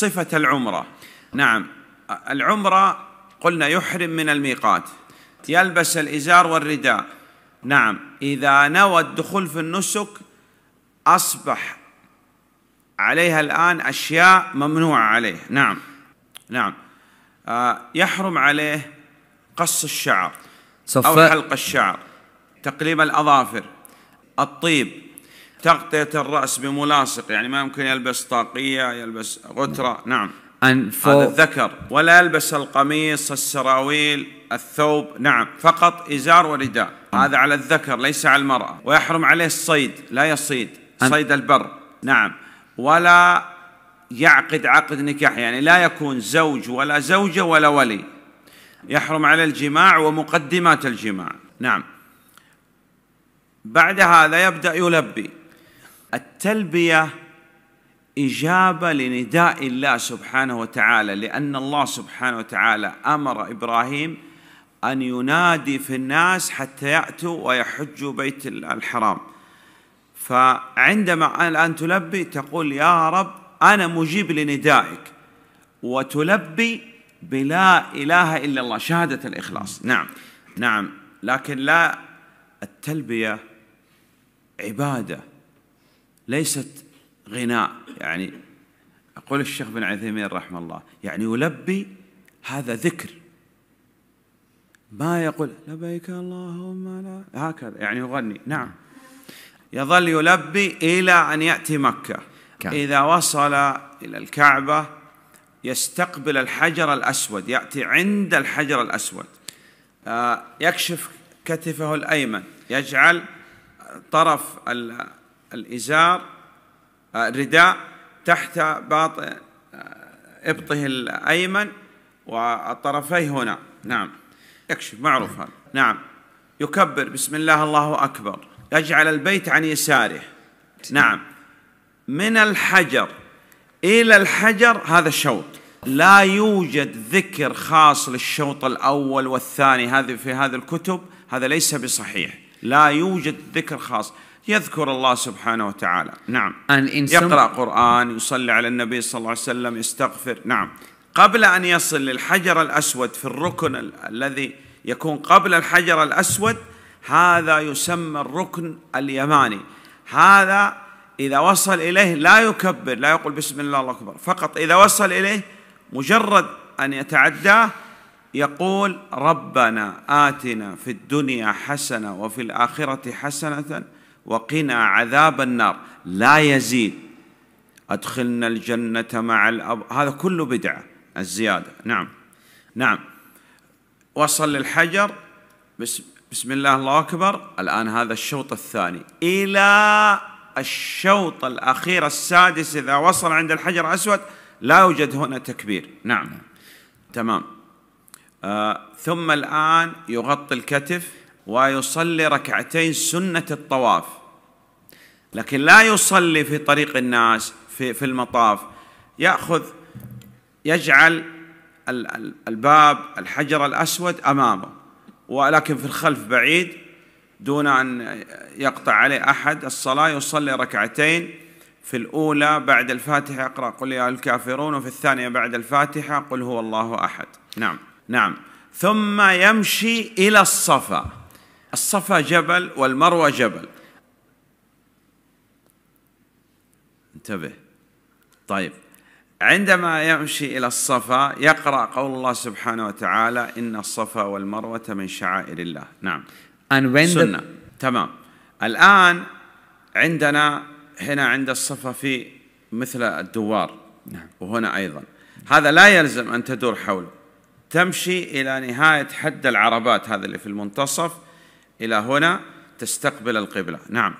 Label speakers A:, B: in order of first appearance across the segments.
A: صفة العمرة نعم العمرة قلنا يحرم من الميقات يلبس الإزار والرداء نعم إذا نوى الدخول في النسك أصبح عليها الآن أشياء ممنوعة عليه نعم نعم آه، يحرم عليه قص الشعر أو حلق الشعر تقليم الأظافر الطيب تغطية الرأس بملاصق يعني ما يمكن يلبس طاقية يلبس غترة نعم And for هذا الذكر ولا يلبس القميص السراويل الثوب نعم فقط إزار ورداء هذا على الذكر ليس على المرأة ويحرم عليه الصيد لا يصيد صيد البر نعم ولا يعقد عقد نكاح يعني لا يكون زوج ولا زوجة ولا ولي يحرم على الجماع ومقدمات الجماع نعم بعد هذا يبدأ يلبي التلبيه اجابه لنداء الله سبحانه وتعالى لان الله سبحانه وتعالى امر ابراهيم ان ينادي في الناس حتى ياتوا ويحجوا بيت الحرام فعندما الان تلبي تقول يا رب انا مجيب لندائك وتلبي بلا اله الا الله شهاده الاخلاص نعم نعم لكن لا التلبيه عباده ليست غناء يعني أقول الشيخ بن عثيمين رحمه الله يعني يلبي هذا ذكر ما يقول لبيك اللهم لا هكذا يعني يغني نعم يظل يلبي إلى أن يأتي مكة إذا وصل إلى الكعبة يستقبل الحجر الأسود يأتي عند الحجر الأسود آه، يكشف كتفه الأيمن يجعل طرف الإزار آه، الرداء تحت باطن آه، إبطه الأيمن والطرفين هنا نعم يكشف معروف هذا نعم يكبر بسم الله الله أكبر يجعل البيت عن يساره نعم من الحجر إلى الحجر هذا الشوط لا يوجد ذكر خاص للشوط الأول والثاني هذا في هذه الكتب هذا ليس بصحيح لا يوجد ذكر خاص يذكر الله سبحانه وتعالى نعم يقرأ قرآن يصلي على النبي صلى الله عليه وسلم يستغفر نعم قبل أن يصل للحجر الأسود في الركن الذي يكون قبل الحجر الأسود هذا يسمى الركن اليماني هذا إذا وصل إليه لا يكبر لا يقول بسم الله الله أكبر فقط إذا وصل إليه مجرد أن يتعداه يقول ربنا آتنا في الدنيا حسنة وفي الآخرة حسنة وقنا عذاب النار لا يزيد أدخلنا الجنة مع الأب هذا كله بدعة الزيادة نعم نعم وصل للحجر بسم, بسم الله الله أكبر الآن هذا الشوط الثاني إلى الشوط الأخير السادس إذا وصل عند الحجر الأسود لا يوجد هنا تكبير نعم تمام آه ثم الآن يغطي الكتف ويصلي ركعتين سنة الطواف لكن لا يصلي في طريق الناس في, في المطاف يأخذ يجعل الباب الحجر الأسود أمامه ولكن في الخلف بعيد دون أن يقطع عليه أحد الصلاة يصلي ركعتين في الأولى بعد الفاتحة اقرأ قل يا الكافرون وفي الثانية بعد الفاتحة قل هو الله أحد نعم نعم ثم يمشي إلى الصفا الصفا جبل والمروة جبل انتبه طيب عندما يمشي إلى الصفا يقرأ قول الله سبحانه وتعالى إن الصفا والمروة من شعائر الله نعم And when سنة the... تمام الآن عندنا هنا عند الصفا في مثل الدوار نعم. وهنا أيضا هذا لا يلزم أن تدور حوله تمشي إلى نهاية حد العربات هذا اللي في المنتصف إلى هنا تستقبل القبلة نعم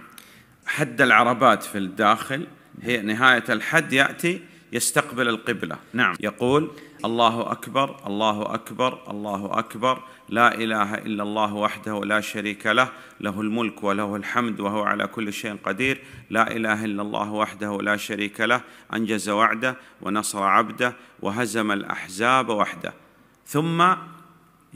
A: حد العربات في الداخل هي نهاية الحد يأتي يستقبل القبلة نعم يقول الله أكبر الله أكبر الله أكبر لا إله إلا الله وحده لا شريك له له الملك وله الحمد وهو على كل شيء قدير لا إله إلا الله وحده لا شريك له أنجز وعده ونصر عبده وهزم الأحزاب وحده ثم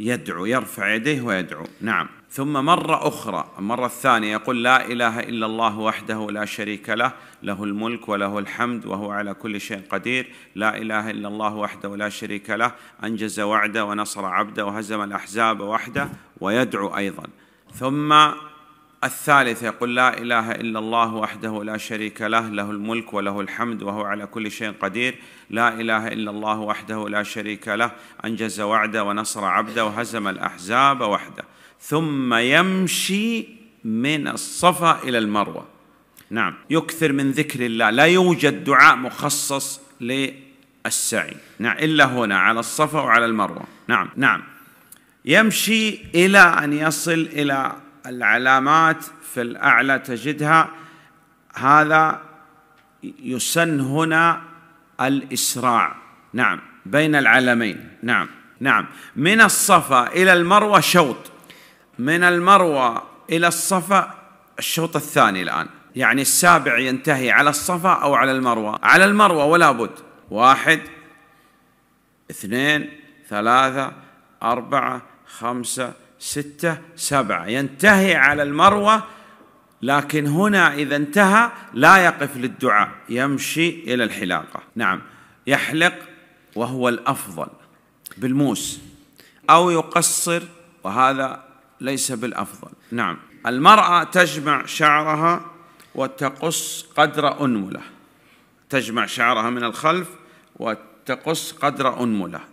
A: يدعو يرفع يديه ويدعو نعم ثم مرة أخرى المرة الثانية يقول لا إله إلا الله وحده لا شريك له له الملك وله الحمد وهو على كل شيء قدير لا إله إلا الله وحده لا شريك له أنجز وعده ونصر عبده وهزم الأحزاب وحده ويدعو أيضا ثم الثالث يقول لا اله الا الله وحده لا شريك له له الملك وله الحمد وهو على كل شيء قدير لا اله الا الله وحده لا شريك له انجز وعده ونصر عبده وهزم الاحزاب وحده ثم يمشي من الصفا الى المروه نعم يكثر من ذكر الله لا يوجد دعاء مخصص للسعي نعم الا هنا على الصفا وعلى المروه نعم نعم يمشي الى ان يصل الى العلامات في الأعلى تجدها هذا يسن هنا الإسراع نعم بين العلمين نعم نعم من الصفا إلى المروة شوط من المروة إلى الصفا الشوط الثاني الآن يعني السابع ينتهي على الصفا أو على المروة على المروة ولا بد واحد اثنين ثلاثة أربعة خمسة ستة سبعة ينتهي على المروة لكن هنا إذا انتهى لا يقف للدعاء يمشي إلى الحلاقة نعم يحلق وهو الأفضل بالموس أو يقصر وهذا ليس بالأفضل نعم المرأة تجمع شعرها وتقص قدر أنملة تجمع شعرها من الخلف وتقص قدر أنملة